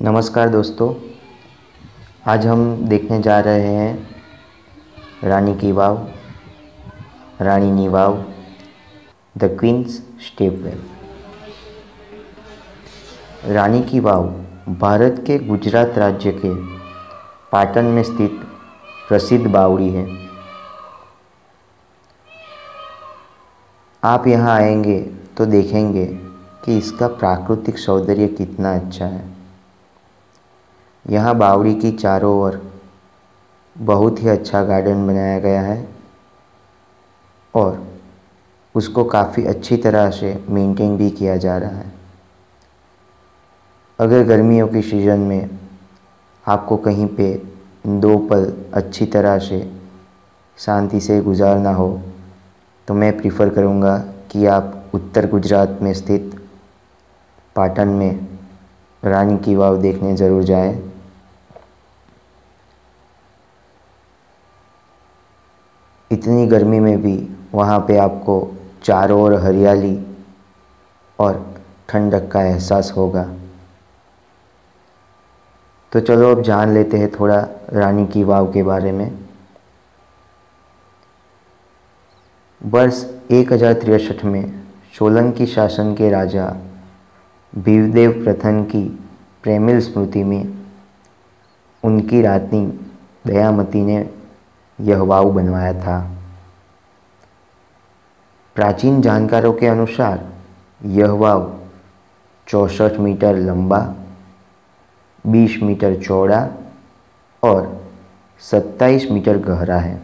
नमस्कार दोस्तों आज हम देखने जा रहे हैं रानी की Vav Rani Vav the queen's stepwell Rani की वाव भारत के गुजरात राज्य के पाटन में स्थित प्रसिद्ध बावड़ी है आप यहाँ आएंगे तो देखेंगे कि इसका प्राकृतिक सौंदर्य कितना अच्छा है यहाँ बावड़ी की चारों ओर बहुत ही अच्छा गार्डन बनाया गया है और उसको काफ़ी अच्छी तरह से मेंटेन भी किया जा रहा है अगर गर्मियों के सीज़न में आपको कहीं पे दो पल अच्छी तरह से शांति से गुजारना हो तो मैं प्रीफ़र करूँगा कि आप उत्तर गुजरात में स्थित पाटन में रानी की वाव देखने ज़रूर जाएं इतनी गर्मी में भी वहाँ पे आपको चारों ओर हरियाली और ठंडक का एहसास होगा तो चलो अब जान लेते हैं थोड़ा रानी की वाव के बारे में वर्ष एक हजार तिरसठ में सोलंकी शासन के राजा भीवदेव प्रथन की प्रेमिल स्मृति में उनकी रानी दयामती ने यहवाऊ बनवाया था प्राचीन जानकारों के अनुसार यहवाऊ चौसठ मीटर लंबा 20 मीटर चौड़ा और 27 मीटर गहरा है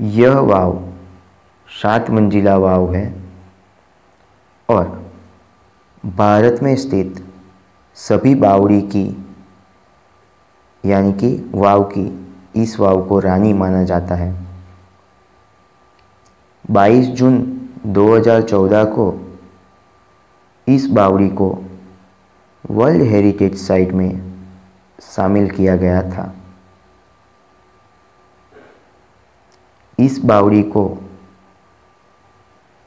यह वाव सात मंजिला वाव है और भारत में स्थित सभी बावड़ी की यानी कि वाव की इस वाव को रानी माना जाता है 22 जून 2014 को इस बावड़ी को वर्ल्ड हेरिटेज साइट में शामिल किया गया था इस बावड़ी को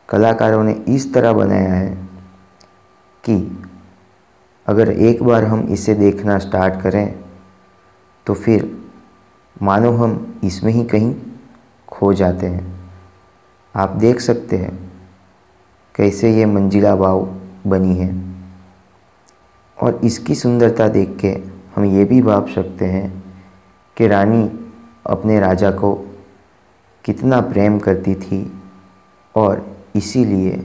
कलाकारों ने इस तरह बनाया है कि अगर एक बार हम इसे देखना स्टार्ट करें तो फिर मानो हम इसमें ही कहीं खो जाते हैं आप देख सकते हैं कैसे ये मंजिला भाव बनी है और इसकी सुंदरता देख के हम ये भी भाप सकते हैं कि रानी अपने राजा को कितना प्रेम करती थी और इसीलिए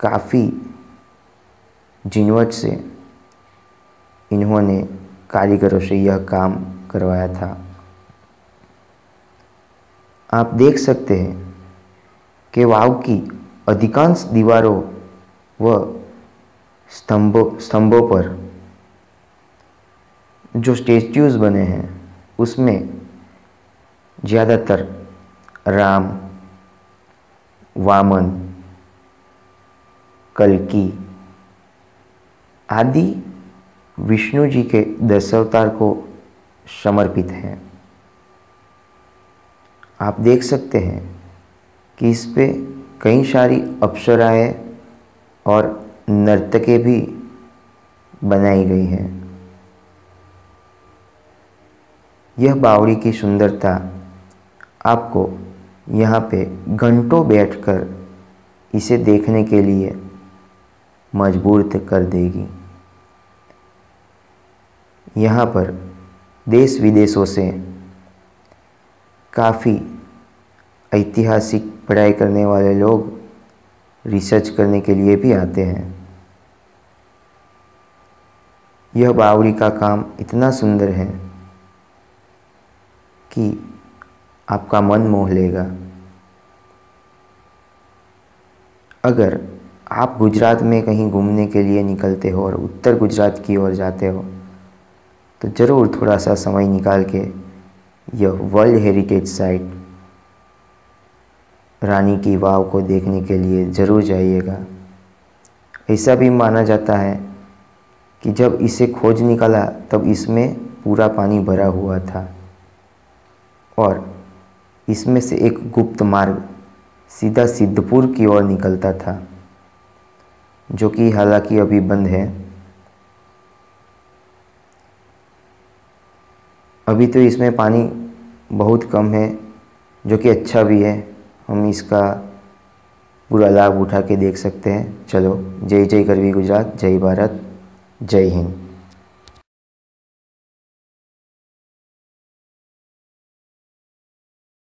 काफ़ी जिनवट से इन्होंने कारीगरों से यह काम करवाया था आप देख सकते हैं कि वाव की अधिकांश दीवारों व स्तंभों स्तंभों पर जो स्टेच्यूज़ बने हैं उसमें ज़्यादातर राम वामन कलकी आदि विष्णु जी के दशावतार को समर्पित है आप देख सकते हैं कि इस पे कई सारी अप्सराएं और नर्तकें भी बनाई गई हैं यह बावड़ी की सुंदरता आपको यहाँ पे घंटों बैठकर इसे देखने के लिए मजबूर कर देगी यहाँ पर देश विदेशों से काफ़ी ऐतिहासिक पढ़ाई करने वाले लोग रिसर्च करने के लिए भी आते हैं यह बावड़ी का काम इतना सुंदर है कि आपका मन मोह लेगा अगर आप गुजरात में कहीं घूमने के लिए निकलते हो और उत्तर गुजरात की ओर जाते हो तो ज़रूर थोड़ा सा समय निकाल के यह वर्ल्ड हेरिटेज साइट रानी की वाव को देखने के लिए ज़रूर जाइएगा ऐसा भी माना जाता है कि जब इसे खोज निकाला तब इसमें पूरा पानी भरा हुआ था और इसमें से एक गुप्त मार्ग सीधा सिद्धपुर की ओर निकलता था जो कि हालांकि अभी बंद है अभी तो इसमें पानी बहुत कम है जो कि अच्छा भी है हम इसका पूरा लाभ उठा के देख सकते हैं चलो जय जय करवी गुजरात जय भारत जय हिंद